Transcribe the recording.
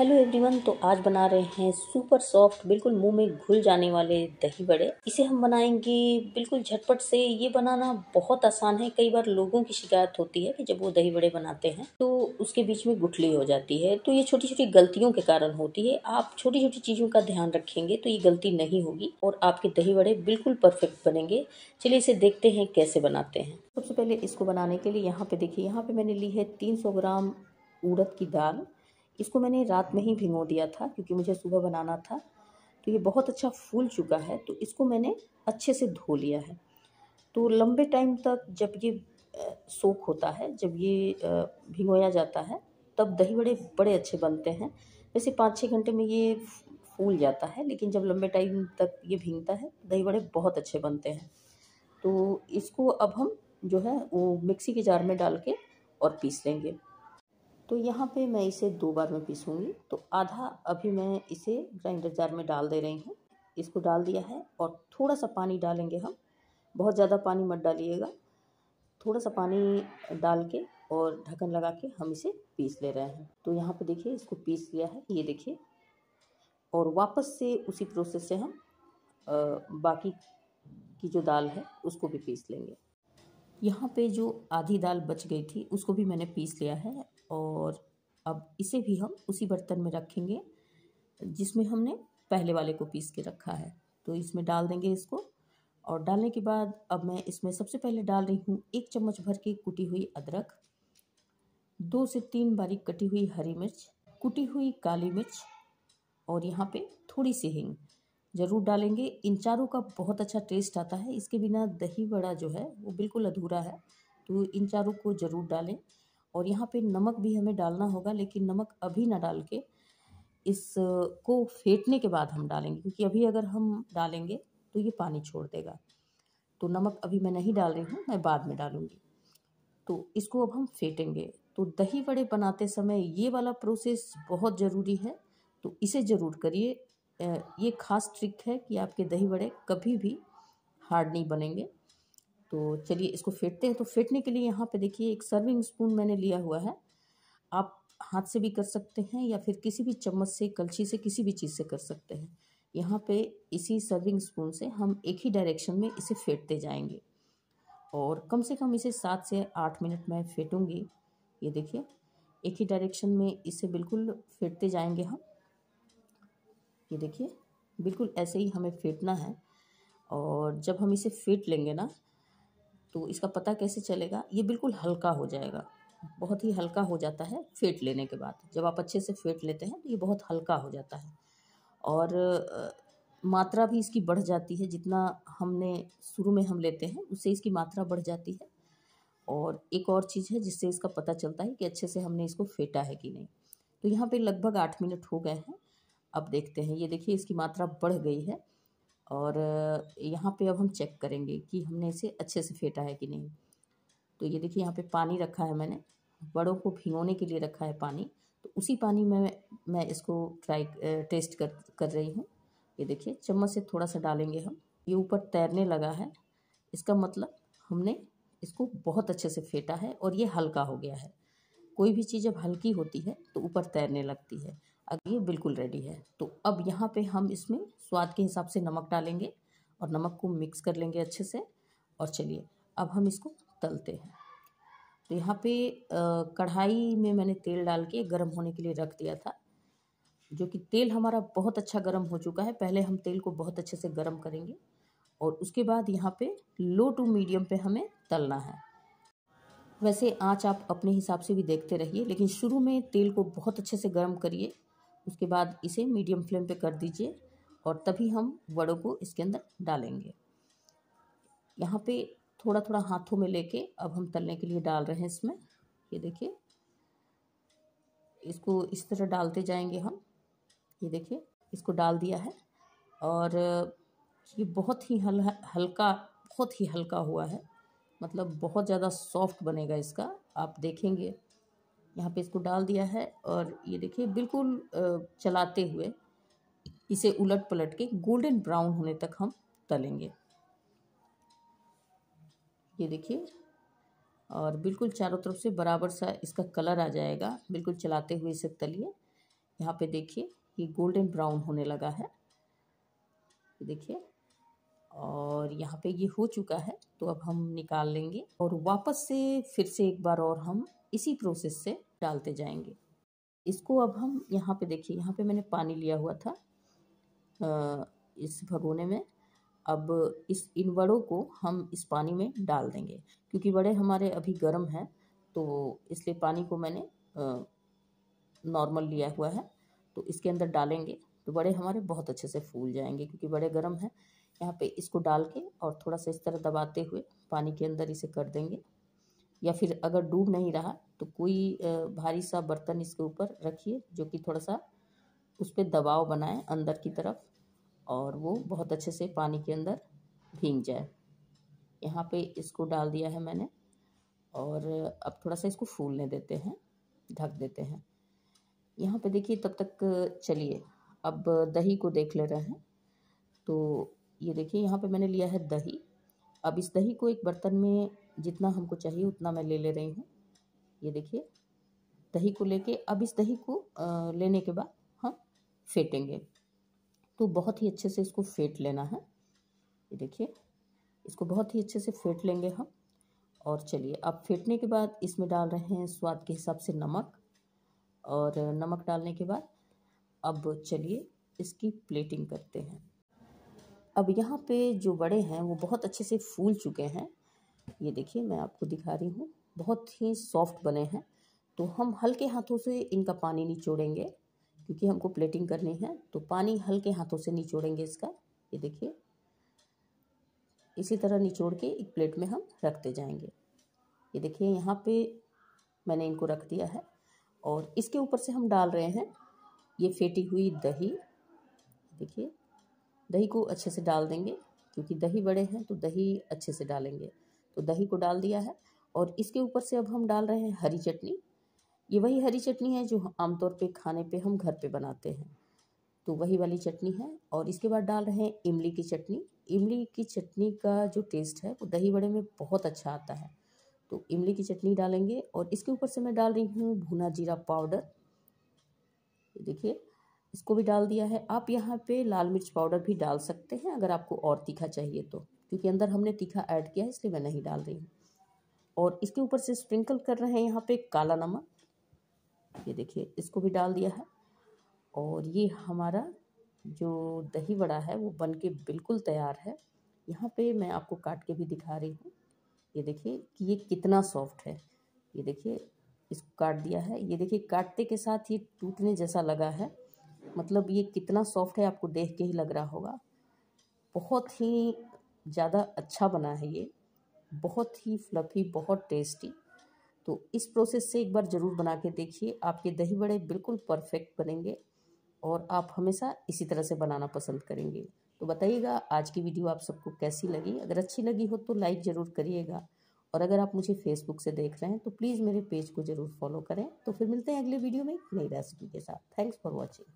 hello everyone तो आज बना रहे हैं सुपर सॉफ्ट बिल्कुल मुंह में घुल जाने वाले दही बड़े इसे हम बनाएंगे बिल्कुल झटपट से ये बनाना बहुत आसान है कई बार लोगों की शिकायत होती है कि जब वो दही बड़े बनाते हैं तो उसके बीच में गुठली हो जाती है तो ये छोटी छोटी गलतियों के कारण होती है आप छोटी छोटी चीज़ों का ध्यान रखेंगे तो ये गलती नहीं होगी और आपके दही बड़े बिल्कुल परफेक्ट बनेंगे चलिए इसे देखते हैं कैसे बनाते हैं सबसे पहले इसको बनाने के लिए यहाँ पे देखिए यहाँ पे मैंने ली है तीन ग्राम उड़द की दाल इसको मैंने रात में ही भिंगो दिया था क्योंकि मुझे सुबह बनाना था तो ये बहुत अच्छा फूल चुका है तो इसको मैंने अच्छे से धो लिया है तो लंबे टाइम तक जब ये सोख होता है जब ये भिगोया जाता है तब दही बड़े बड़े अच्छे बनते हैं वैसे पाँच छः घंटे में ये फूल जाता है लेकिन जब लंबे टाइम तक ये भींगता है दही बड़े बहुत अच्छे बनते हैं तो इसको अब हम जो है वो मिक्सी के जार में डाल के और पीस लेंगे तो यहाँ पे मैं इसे दो बार में पीसूँगी तो आधा अभी मैं इसे ग्राइंडर जार में डाल दे रही हूँ इसको डाल दिया है और थोड़ा सा पानी डालेंगे हम बहुत ज़्यादा पानी मत डालिएगा थोड़ा सा पानी डाल के और ढक्कन लगा के हम इसे पीस ले रहे हैं तो यहाँ पे देखिए इसको पीस लिया है ये देखिए और वापस से उसी प्रोसेस से हम बाकी की जो दाल है उसको भी पीस लेंगे यहाँ पे जो आधी दाल बच गई थी उसको भी मैंने पीस लिया है और अब इसे भी हम उसी बर्तन में रखेंगे जिसमें हमने पहले वाले को पीस के रखा है तो इसमें डाल देंगे इसको और डालने के बाद अब मैं इसमें सबसे पहले डाल रही हूँ एक चम्मच भर के कुटी हुई अदरक दो से तीन बारीक कटी हुई हरी मिर्च कुटी हुई काली मिर्च और यहाँ पे थोड़ी सी हिंग ज़रूर डालेंगे इन चारों का बहुत अच्छा टेस्ट आता है इसके बिना दही बड़ा जो है वो बिल्कुल अधूरा है तो इन चारों को ज़रूर डालें और यहाँ पे नमक भी हमें डालना होगा लेकिन नमक अभी ना डाल के इस को फेंटने के बाद हम डालेंगे क्योंकि अभी अगर हम डालेंगे तो ये पानी छोड़ देगा तो नमक अभी मैं नहीं डाल रही हूँ मैं बाद में डालूँगी तो इसको अब हम फेंटेंगे तो दही बड़े बनाते समय ये वाला प्रोसेस बहुत ज़रूरी है तो इसे ज़रूर करिए ये खास ट्रिक है कि आपके दही बड़े कभी भी हार्ड नहीं बनेंगे तो चलिए इसको फेंटते हैं तो फेंटने के लिए यहाँ पे देखिए एक सर्विंग स्पून मैंने लिया हुआ है आप हाथ से भी कर सकते हैं या फिर किसी भी चम्मच से कलछी से किसी भी चीज़ से कर सकते हैं यहाँ पे इसी सर्विंग स्पून से हम एक ही डायरेक्शन में इसे फेंटते जाएंगे और कम से कम इसे सात से आठ मिनट में फेंटूँगी ये देखिए एक ही डायरेक्शन में इसे बिल्कुल फेंटते जाएंगे हम ये देखिए बिल्कुल ऐसे ही हमें फेंटना है और जब हम इसे फेंट लेंगे ना तो इसका पता कैसे चलेगा ये बिल्कुल हल्का हो जाएगा बहुत ही हल्का हो जाता है फेंट लेने के बाद जब आप अच्छे से फेंट लेते हैं तो ये बहुत हल्का हो जाता है और मात्रा भी इसकी बढ़ जाती है जितना हमने शुरू में हम लेते हैं उससे इसकी मात्रा बढ़ जाती है और एक और चीज़ है जिससे इसका पता चलता है कि अच्छे से हमने इसको फेंटा है कि नहीं तो यहाँ पे लगभग आठ मिनट हो गए हैं अब देखते हैं ये देखिए इसकी मात्रा बढ़ गई है और यहाँ पे अब हम चेक करेंगे कि हमने इसे अच्छे से फेंटा है कि नहीं तो ये देखिए यहाँ पे पानी रखा है मैंने बड़ों को भिगोने के लिए रखा है पानी तो उसी पानी में मैं इसको ट्राई टेस्ट कर कर रही हूँ ये देखिए चम्मच से थोड़ा सा डालेंगे हम ये ऊपर तैरने लगा है इसका मतलब हमने इसको बहुत अच्छे से फेंटा है और ये हल्का हो गया है कोई भी चीज़ जब हल्की होती है तो ऊपर तैरने लगती है अगर ये बिल्कुल रेडी है तो अब यहाँ पे हम इसमें स्वाद के हिसाब से नमक डालेंगे और नमक को मिक्स कर लेंगे अच्छे से और चलिए अब हम इसको तलते हैं तो यहाँ पे कढ़ाई में मैंने तेल डाल के गर्म होने के लिए रख दिया था जो कि तेल हमारा बहुत अच्छा गर्म हो चुका है पहले हम तेल को बहुत अच्छे से गर्म करेंगे और उसके बाद यहाँ पे लो टू मीडियम पे हमें तलना है वैसे आँच आप अपने हिसाब से भी देखते रहिए लेकिन शुरू में तेल को बहुत अच्छे से गर्म करिए उसके बाद इसे मीडियम फ्लेम पे कर दीजिए और तभी हम वड़ों को इसके अंदर डालेंगे यहाँ पे थोड़ा थोड़ा हाथों में लेके अब हम तलने के लिए डाल रहे हैं इसमें ये देखिए इसको इस तरह डालते जाएंगे हम ये देखिए इसको डाल दिया है और ये बहुत ही हल हल्का बहुत ही हल्का हुआ है मतलब बहुत ज़्यादा सॉफ्ट बनेगा इसका आप देखेंगे यहाँ पे इसको डाल दिया है और ये देखिए बिल्कुल चलाते हुए इसे उलट पलट के गोल्डन ब्राउन होने तक हम तलेंगे ये देखिए और बिल्कुल चारों तरफ से बराबर सा इसका कलर आ जाएगा बिल्कुल चलाते हुए इसे तलिए यहाँ पे देखिए ये गोल्डन ब्राउन होने लगा है देखिए और यहाँ पे ये हो चुका है तो अब हम निकाल लेंगे और वापस से फिर से एक बार और हम इसी प्रोसेस से डालते जाएंगे इसको अब हम यहाँ पे देखिए यहाँ पे मैंने पानी लिया हुआ था इस भगोने में अब इस इन बड़ों को हम इस पानी में डाल देंगे क्योंकि बड़े हमारे अभी गर्म हैं तो इसलिए पानी को मैंने नॉर्मल लिया हुआ है तो इसके अंदर डालेंगे तो बड़े हमारे बहुत अच्छे से फूल जाएंगे क्योंकि बड़े गर्म हैं यहाँ पे इसको डाल के और थोड़ा सा इस तरह दबाते हुए पानी के अंदर इसे कर देंगे या फिर अगर डूब नहीं रहा तो कोई भारी सा बर्तन इसके ऊपर रखिए जो कि थोड़ा सा उस पर दबाव बनाए अंदर की तरफ और वो बहुत अच्छे से पानी के अंदर भींग जाए यहाँ पे इसको डाल दिया है मैंने और अब थोड़ा सा इसको फूलने देते हैं ढक देते हैं यहाँ पे देखिए तब तक चलिए अब दही को देख ले रहे हैं तो ये देखिए यहाँ पे मैंने लिया है दही अब इस दही को एक बर्तन में जितना हमको चाहिए उतना मैं ले ले रही हूँ ये देखिए दही को लेके अब इस दही को आ, लेने के बाद हम फेंटेंगे तो बहुत ही अच्छे से इसको फेंट लेना है ये देखिए इसको बहुत ही अच्छे से फेंट लेंगे हम और चलिए अब फेंटने के बाद इसमें डाल रहे हैं स्वाद के हिसाब से नमक और नमक डालने के बाद अब चलिए इसकी प्लेटिंग करते हैं अब यहाँ पे जो बड़े हैं वो बहुत अच्छे से फूल चुके हैं ये देखिए मैं आपको दिखा रही हूँ बहुत ही सॉफ्ट बने हैं तो हम हल्के हाथों से इनका पानी निचोड़ेंगे क्योंकि हमको प्लेटिंग करनी है तो पानी हल्के हाथों से निचोड़ेंगे इसका ये देखिए इसी तरह निचोड़ के एक प्लेट में हम रखते जाएंगे ये देखिए यहाँ पे मैंने इनको रख दिया है और इसके ऊपर से हम डाल रहे हैं ये फेटी हुई दही देखिए दही को अच्छे से डाल देंगे क्योंकि दही बड़े हैं तो दही अच्छे से डालेंगे तो दही को डाल दिया है और इसके ऊपर से अब हम डाल रहे हैं हरी चटनी ये वही हरी चटनी है जो आमतौर पे खाने पे हम घर पे बनाते हैं तो वही वाली चटनी है और इसके बाद डाल रहे हैं इमली की चटनी इमली की चटनी का जो टेस्ट है वो दही बड़े में बहुत अच्छा आता है तो इमली की चटनी डालेंगे और इसके ऊपर से मैं डाल रही हूँ भुना जीरा पाउडर देखिए इसको भी डाल दिया है आप यहाँ पे लाल मिर्च पाउडर भी डाल सकते हैं अगर आपको और तीखा चाहिए तो क्योंकि अंदर हमने तीखा ऐड किया है इसलिए मैं नहीं डाल रही हूँ और इसके ऊपर से स्प्रिंकल कर रहे हैं यहाँ पे काला नमक ये देखिए इसको भी डाल दिया है और ये हमारा जो दही बड़ा है वो बन के बिल्कुल तैयार है यहाँ पर मैं आपको काट के भी दिखा रही हूँ ये देखिए कि ये कितना सॉफ्ट है ये देखिए इसको काट दिया है ये देखिए काटते के साथ ये टूटने जैसा लगा है मतलब ये कितना सॉफ्ट है आपको देख के ही लग रहा होगा बहुत ही ज़्यादा अच्छा बना है ये बहुत ही फ्लफी बहुत टेस्टी तो इस प्रोसेस से एक बार ज़रूर बना के देखिए आपके दही बड़े बिल्कुल परफेक्ट बनेंगे और आप हमेशा इसी तरह से बनाना पसंद करेंगे तो बताइएगा आज की वीडियो आप सबको कैसी लगी अगर अच्छी लगी हो तो लाइक ज़रूर करिएगा और अगर आप मुझे फेसबुक से देख रहे हैं तो प्लीज़ मेरे पेज को ज़रूर फॉलो करें तो फिर मिलते हैं अगले वीडियो में एक नई रेसिपी के साथ थैंक्स फॉर वॉचिंग